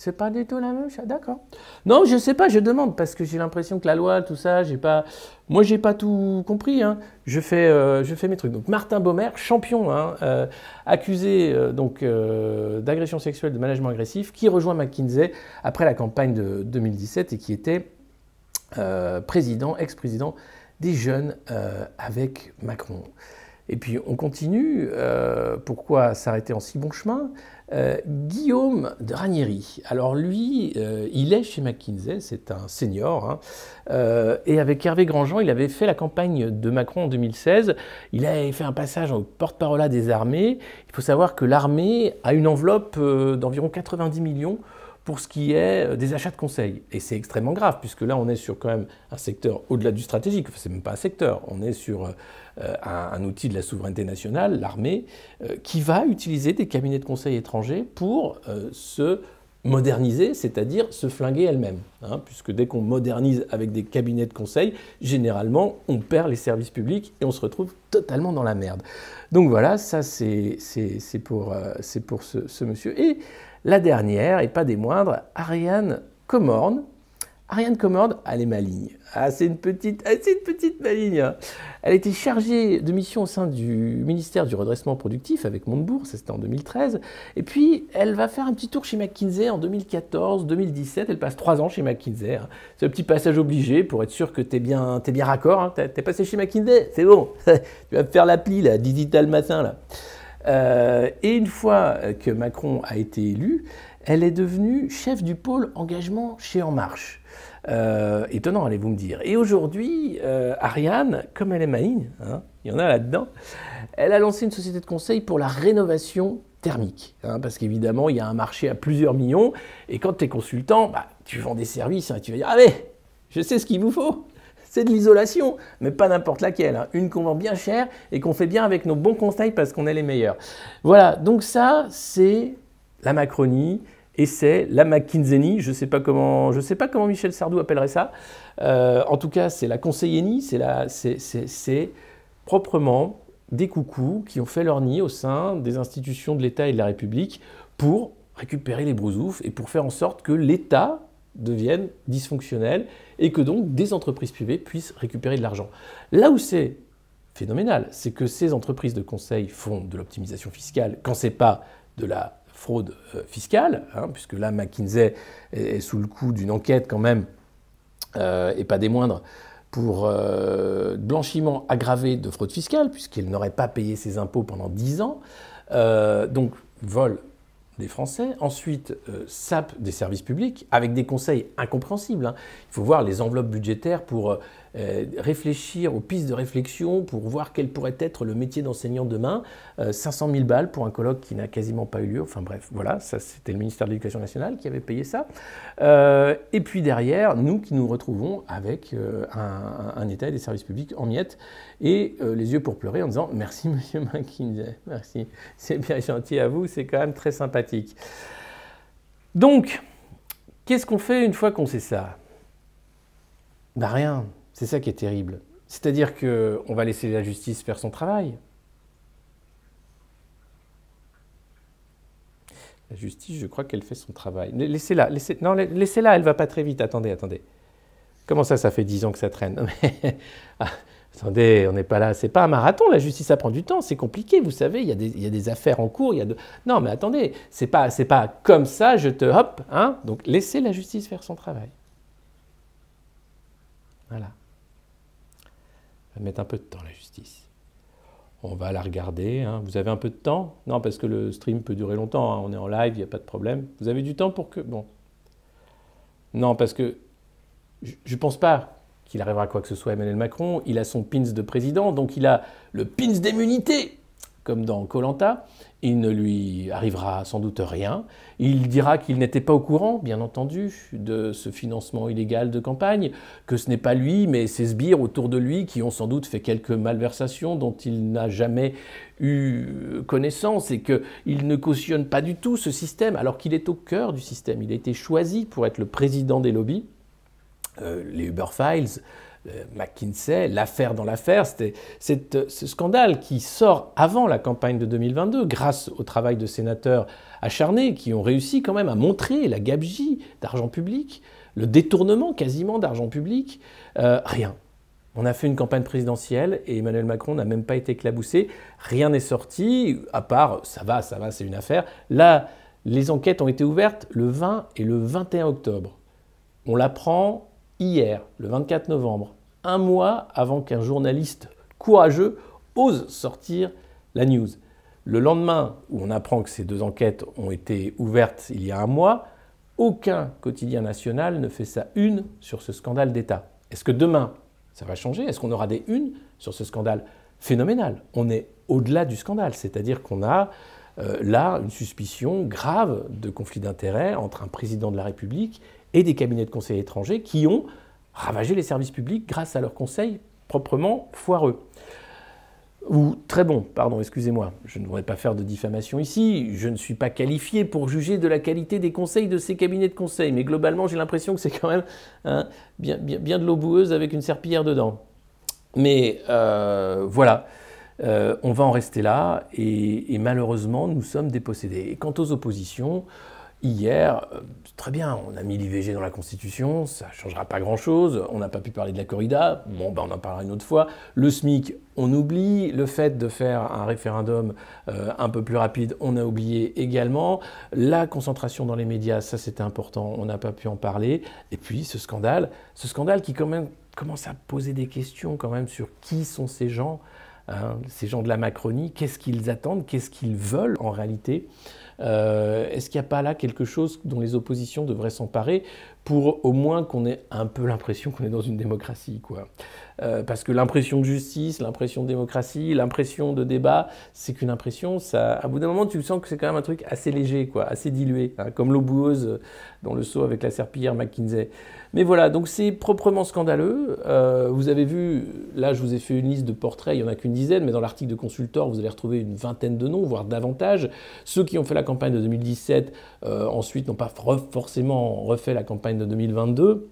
c'est pas du tout la même chose, d'accord. Non, je sais pas, je demande parce que j'ai l'impression que la loi, tout ça, j'ai pas. Moi, j'ai pas tout compris. Hein. Je fais, euh, je fais mes trucs. Donc Martin Baumer, champion, hein, euh, accusé euh, donc d'agression sexuelle, de management agressif, qui rejoint McKinsey après la campagne de 2017 et qui était président, ex-président des jeunes avec Macron. Et puis on continue. pourquoi s'arrêter en si bon chemin euh, Guillaume de Ranieri, alors lui, euh, il est chez McKinsey, c'est un senior, hein. euh, et avec Hervé Grandjean, il avait fait la campagne de Macron en 2016, il avait fait un passage en porte-parole des armées, il faut savoir que l'armée a une enveloppe d'environ 90 millions pour ce qui est des achats de conseils. Et c'est extrêmement grave, puisque là, on est sur quand même un secteur au-delà du stratégique, enfin, c'est même pas un secteur, on est sur euh, un, outil de la souveraineté nationale, l'armée, euh, qui va utiliser des cabinets de conseil étrangers pour euh, se moderniser, c'est-à-dire se flinguer elle-même. Hein, puisque dès qu'on modernise avec des cabinets de conseil, généralement, on perd les services publics et on se retrouve totalement dans la merde. Donc voilà, ça c'est pour, ce, ce, monsieur. Et la dernière, et pas des moindres, Ariane Comorne. Ariane Comorne, elle est maligne. Ah, c'est une petite, ah, c'est une petite maligne. Hein. Elle était chargée de mission au sein du ministère du redressement productif avec Montebourg, c'était en 2013. Et puis, elle va faire un petit tour chez McKinsey en 2014, 2017. Elle passe trois ans chez McKinsey. Hein. C'est un petit passage obligé pour être sûr que t'es bien, es bien raccord. Hein. Tu T'es passé chez McKinsey, c'est bon. tu vas me faire l'appli, là, digital matin, là. Euh, et une fois que Macron a été élu, elle est devenue chef du pôle engagement chez En Marche. Euh, étonnant, allez-vous me dire. Et aujourd'hui, euh, Ariane, comme elle est maligne, hein, il y en a là-dedans, elle a lancé une société de conseil pour la rénovation thermique. Hein, parce qu'évidemment, il y a un marché à plusieurs millions, et quand tu es consultant, bah, tu vends des services, hein, tu vas dire, allez ah, je sais ce qu'il vous faut c'est de l'isolation, mais pas n'importe laquelle. Une qu'on vend bien cher et qu'on fait bien avec nos bons conseils parce qu'on est les meilleurs. Voilà, donc ça, c'est la Macronie, et c'est la McKinsey, je ne sais, pas comment, sais pas comment Michel Sardou appellerait ça. Euh, en tout cas, c'est la conseillenie, c'est proprement des coucous qui ont fait leur nid au sein des institutions de l'État et de la République pour récupérer les brousoufs et pour faire en sorte que l'État devienne dysfonctionnel et que donc des entreprises privées puissent récupérer de l'argent. Là où c'est phénoménal, c'est que ces entreprises de conseil font de l'optimisation fiscale quand c'est pas de la fraude euh, fiscale, hein, puisque là McKinsey est, sous le coup d'une enquête quand même, euh, et pas des moindres, pour euh, blanchiment aggravé de fraude fiscale, puisqu'elle n'aurait pas payé ses impôts pendant 10 ans, donc vol des Français, ensuite SAP des services publics, avec des conseils incompréhensibles. Hein. Il faut voir les enveloppes budgétaires pour euh, réfléchir aux pistes de réflexion pour voir quel pourrait être le métier d'enseignant demain. 500 euh, 000 balles pour un colloque qui n'a quasiment pas eu lieu. Enfin bref, voilà, c'était le ministère de l'Éducation nationale qui avait payé ça. Euh, et puis derrière, nous qui nous retrouvons avec un, État des services publics en miettes et les yeux pour pleurer en disant merci Monsieur McKinsey, merci, c'est bien gentil à vous, c'est quand même très sympathique. Donc, qu'est-ce qu'on fait une fois qu'on sait ça ben rien. C'est ça qui est terrible. C'est-à-dire qu'on va laisser la justice faire son travail. La justice, je crois qu'elle fait son travail. Laissez-la, laissez, non, laissez-la, elle va pas très vite. Attendez, attendez. Comment ça, ça fait dix ans que ça traîne ah, Attendez, on n'est pas là. C'est pas un marathon. La justice, ça prend du temps. C'est compliqué, vous savez. Il y, a des affaires en cours. Il y a de... Non, mais attendez. C'est pas, c'est pas comme ça. Je te hop, hein Donc laissez la justice faire son travail. Voilà mettre un peu de temps la justice. On va la regarder. Hein. Vous avez un peu de temps Non, parce que le stream peut durer longtemps. Hein. On est en live, il n'y a pas de problème. Vous avez du temps pour que. Bon. Non, parce que je ne pense pas qu'il arrivera quoi que ce soit Emmanuel Macron. Il a son pins de président, donc il a le pins d'immunité comme dans Colanta. Il ne lui arrivera sans doute rien. Il dira qu'il n'était pas au courant, bien entendu, de ce financement illégal de campagne, que ce n'est pas lui, mais ses sbires autour de lui qui ont sans doute fait quelques malversations dont il n'a jamais eu connaissance et qu'il ne cautionne pas du tout ce système, alors qu'il est au cœur du système. Il a été choisi pour être le président des lobbies. Euh, les Uber Files, euh, McKinsey, l'affaire dans l'affaire, c'était euh, ce scandale qui sort avant la campagne de 2022 grâce au travail de sénateurs acharnés qui ont réussi quand même à montrer la gabegie d'argent public, le détournement quasiment d'argent public, euh, rien. On a fait une campagne présidentielle et Emmanuel Macron n'a même pas été éclaboussé, rien n'est sorti, à part ça va, ça va, c'est une affaire. Là, les enquêtes ont été ouvertes le 20 et le 21 octobre. On l'apprend hier, le 24 novembre, un mois avant qu'un journaliste courageux ose sortir la news. Le lendemain où on apprend que ces deux enquêtes ont été ouvertes il y a un mois, aucun quotidien national ne fait sa une sur ce scandale d'État. Est-ce que demain, ça va changer Est-ce qu'on aura des unes sur ce scandale phénoménal On est au-delà du scandale, c'est-à-dire qu'on a euh, là une suspicion grave de conflit d'intérêts entre un président de la République et des cabinets de conseil étrangers qui ont ravagé les services publics grâce à leurs conseils proprement foireux. Ou très bon, pardon, excusez-moi, je ne voudrais pas faire de diffamation ici, je ne suis pas qualifié pour juger de la qualité des conseils de ces cabinets de conseil, mais globalement j'ai l'impression que c'est quand même hein, bien, de l'eau boueuse avec une serpillière dedans. Mais euh, voilà, euh, on va en rester là, et, et malheureusement nous sommes dépossédés. Et quant aux oppositions, hier, euh, très bien, on a mis l'IVG dans la Constitution, ça ne changera pas grand-chose, on n'a pas pu parler de la corrida, bon, ben on en parlera une autre fois. Le SMIC, on oublie, le fait de faire un référendum euh, un peu plus rapide, on a oublié également. La concentration dans les médias, ça c'était important, on n'a pas pu en parler. Et puis ce scandale, ce scandale qui quand même commence à poser des questions quand même sur qui sont ces gens. Hein, ces gens de la Macronie, qu'est-ce qu'ils attendent, qu'est-ce qu'ils veulent en réalité euh, Est-ce qu'il n'y a pas là quelque chose dont les oppositions devraient s'emparer pour au moins qu'on ait un peu l'impression qu'on est dans une démocratie. Quoi. Euh, parce que l'impression de justice, l'impression de démocratie, l'impression de débat, c'est qu'une impression, ça, à bout d'un moment, tu sens que c'est quand même un truc assez léger, quoi, assez dilué, hein, comme l'eau boueuse euh, dans le seau avec la serpillière McKinsey. Mais voilà, donc c'est proprement scandaleux. Euh, vous avez vu, là, je vous ai fait une liste de portraits, il n'y en a qu'une dizaine, mais dans l'article de Consultor, vous allez retrouver une vingtaine de noms, voire davantage. Ceux qui ont fait la campagne de 2017, ensuite, n'ont pas forcément refait la campagne de 2022,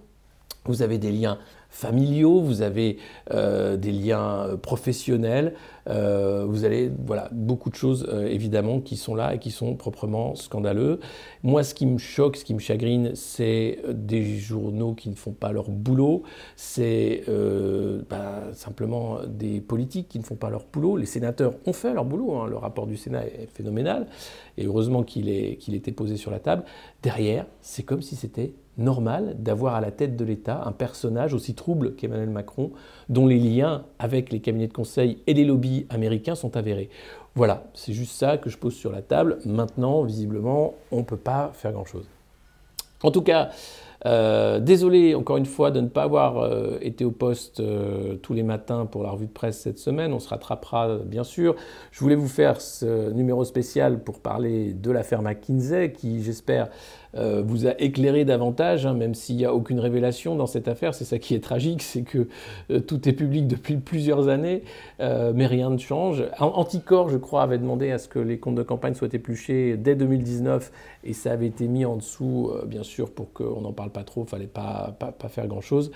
vous avez des liens familiaux, vous avez euh, des liens euh, professionnels, euh, vous avez voilà, beaucoup de choses évidemment qui sont là et qui sont proprement scandaleux. Moi, ce qui me choque, ce qui me chagrine, c'est des journaux qui ne font pas leur boulot, c'est bah, simplement des politiques qui ne font pas leur boulot. Les sénateurs ont fait leur boulot, hein, le rapport du Sénat est phénoménal, et heureusement qu'il qu'il était posé sur la table. Derrière, c'est comme si c'était normal d'avoir à la tête de l'État un personnage aussi trouble qu'Emmanuel Macron, dont les liens avec les cabinets de conseil et les lobbies américains sont avérés. Voilà, c'est juste ça que je pose sur la table. Maintenant, visiblement, on ne peut pas faire grand-chose. En tout cas, euh, désolé encore une fois de ne pas avoir euh, été au poste euh, tous les matins pour la revue de presse cette semaine. On se rattrapera bien sûr. Je voulais vous faire ce numéro spécial pour parler de l'affaire McKinsey qui, j'espère, vous a éclairé davantage, hein, même s'il n'y a aucune révélation dans cette affaire. C'est ça qui est tragique, c'est que tout est public depuis plusieurs années, mais rien ne change. Anticor, je crois, avait demandé à ce que les comptes de campagne soient épluchés dès 2019 et ça avait été mis en dessous, bien sûr, pour qu'on en parle pas trop, fallait pas, pas, pas faire grand-chose.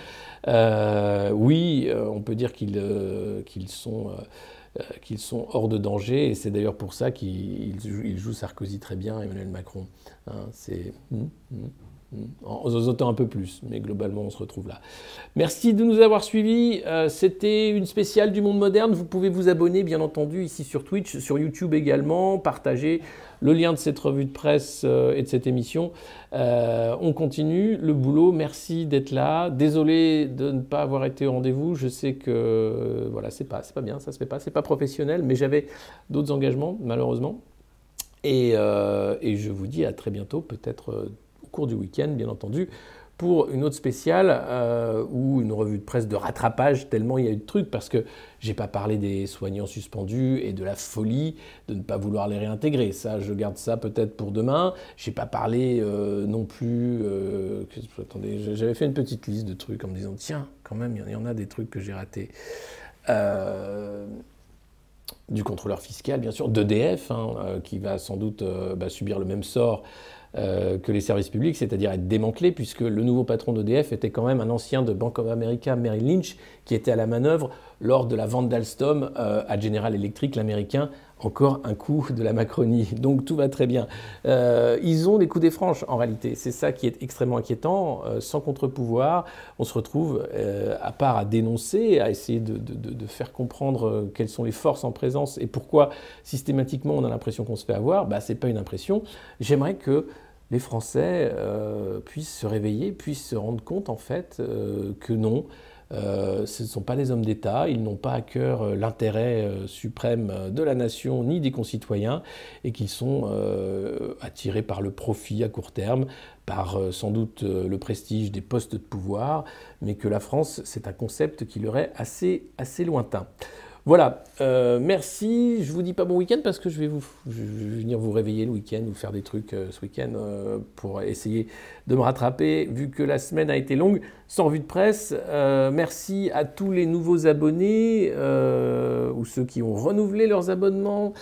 Euh, oui, euh, on peut dire qu'ils euh, sont qu'ils sont hors de danger, et c'est d'ailleurs pour ça qu'ils jouent Sarkozy très bien, Emmanuel Macron. Hein, c'est... Hmm, hmm en osant un peu plus, mais globalement on se retrouve là. Merci de nous avoir suivis, euh, c'était une spéciale du monde moderne, vous pouvez vous abonner bien entendu ici sur Twitch, sur YouTube également, partager le lien de cette revue de presse euh, et de cette émission. Euh, on continue le boulot, merci d'être là, désolé de ne pas avoir été au rendez-vous, je sais que voilà, c'est pas, pas bien, ça se fait pas, c'est pas professionnel, mais j'avais d'autres engagements malheureusement, et, et, je vous dis à très bientôt peut-être cours du week-end, bien entendu, pour une autre spéciale euh, ou une revue de presse de rattrapage, tellement il y a eu de trucs, parce que j'ai pas parlé des soignants suspendus et de la folie de ne pas vouloir les réintégrer. Ça, je garde ça peut-être pour demain. J'ai pas parlé euh, non plus. Euh, attendez, j'avais fait une petite liste de trucs en me disant tiens, quand même, il y en a des trucs que j'ai ratés. du contrôleur fiscal, bien sûr, d'EDF, hein, qui va sans doute bah, subir le même sort euh, que les services publics, c'est-à-dire être démantelés, puisque le nouveau patron d'EDF était quand même un ancien de Bank of America, Merrill Lynch, qui était à la manœuvre lors de la vente d'Alstom euh, à General Electric, l'américain, encore un coup de la Macronie. Donc tout va très bien. Euh, ils ont des coups des franches en réalité. C'est ça qui est extrêmement inquiétant. Euh, sans contre-pouvoir, on se retrouve euh, à part à dénoncer, à essayer de, faire comprendre quelles sont les forces en présence et pourquoi systématiquement on a l'impression qu'on se fait avoir. Bah, n'est pas une impression. J'aimerais que les Français puissent se réveiller, puissent se rendre compte en fait que non. Euh, ce ne sont pas des hommes d'État, ils n'ont pas à cœur euh, l'intérêt euh, suprême de la nation ni des concitoyens, et qu'ils sont attirés par le profit à court terme, par sans doute le prestige des postes de pouvoir, mais que la France, c'est un concept qui leur est assez, assez lointain. Voilà, euh, merci. Je vous dis pas bon week-end parce que je vais, vous, venir vous réveiller le week-end ou faire des trucs euh, ce week-end euh, pour essayer de me rattraper vu que la semaine a été longue sans vue de presse. merci à tous les nouveaux abonnés ou ceux qui ont renouvelé leurs abonnements.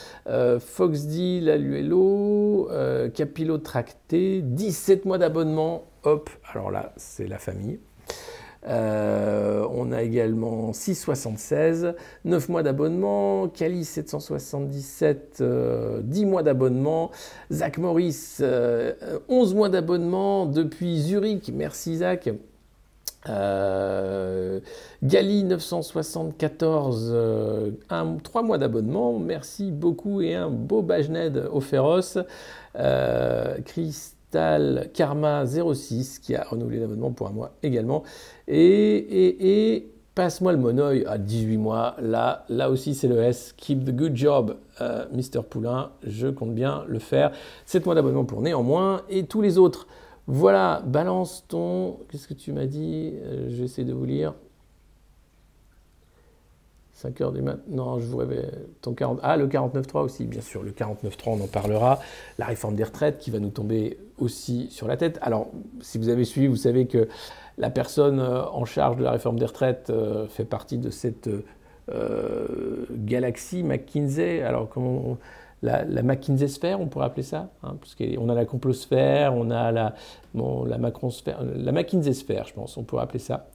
Fox D, Laluello, Capillo Tracté, 17 mois d'abonnement. Hop, alors là, c'est la famille. Euh, on a également 6,76, 9 mois d'abonnement, Cali 777, 10 euh, mois d'abonnement, Zach Morris 11 euh, mois d'abonnement depuis Zurich, merci Zach. Gali 974, 3 mois d'abonnement, merci beaucoup et un beau Bajned au féroce. Chris Karma 06 qui a renouvelé l'abonnement pour un mois également. Et, passe-moi le monoeil à 18 mois. Là, là aussi, c'est le S. Keep the good job, euh, Mister Poulain. Je compte bien le faire. 7 mois d'abonnement pour néanmoins. Et tous les autres. Voilà, balance ton. Qu'est-ce que tu m'as dit euh, J'essaie de vous lire. 5 heures du matin. Non, je vous rêvais Ton 40... Ah, le 49.3 aussi, bien sûr. Le 49.3, on en parlera. La réforme des retraites qui va nous tomber aussi sur la tête. Alors, si vous avez suivi, vous savez que la personne euh, en charge de la réforme des retraites euh, fait partie de cette euh, galaxie McKinsey. Alors, comment la, la McKinsey-sphère, on pourrait appeler ça, hein, parce a la complosphère, on a la, Macron la la euh, McKinsey-sphère, je pense, on pourrait appeler ça.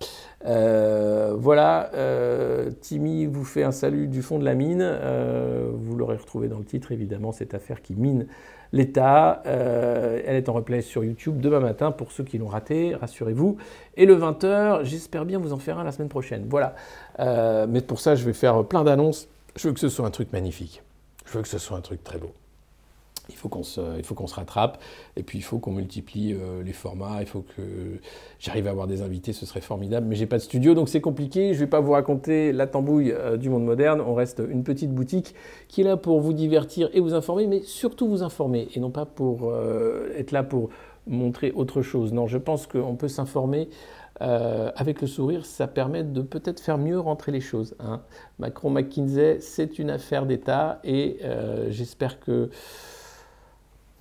Euh, voilà, euh, Timmy vous fait un salut du fond de la mine. vous l'aurez retrouvé dans le titre, évidemment, cette affaire qui mine l'État. elle est en replay sur YouTube demain matin pour ceux qui l'ont raté, rassurez-vous. Et le 20h, j'espère bien vous en faire un la semaine prochaine. Voilà. mais pour ça, je vais faire plein d'annonces. Je veux que ce soit un truc magnifique. Je veux que ce soit un truc très beau. Il faut qu'on se, il faut qu'on se rattrape et puis il faut qu'on multiplie euh, les formats. Il faut que j'arrive à avoir des invités, ce serait formidable. Mais j'ai pas de studio, donc c'est compliqué. Je vais pas vous raconter la tambouille euh, du monde moderne. On reste une petite boutique qui est là pour vous divertir et vous informer, mais surtout vous informer et non pas pour euh, être là pour montrer autre chose. Non, je pense qu'on peut s'informer euh, avec le sourire, ça permet de peut-être faire mieux rentrer les choses. Hein. Macron-McKinsey, c'est une affaire d'État et euh, j'espère que...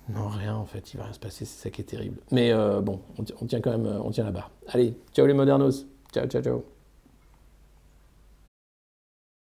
Non, rien en fait, il va rien se passer, c'est ça qui est terrible. Mais euh, bon, on, tient quand même, on tient là-bas. Allez, ciao les modernos, ciao, ciao, ciao.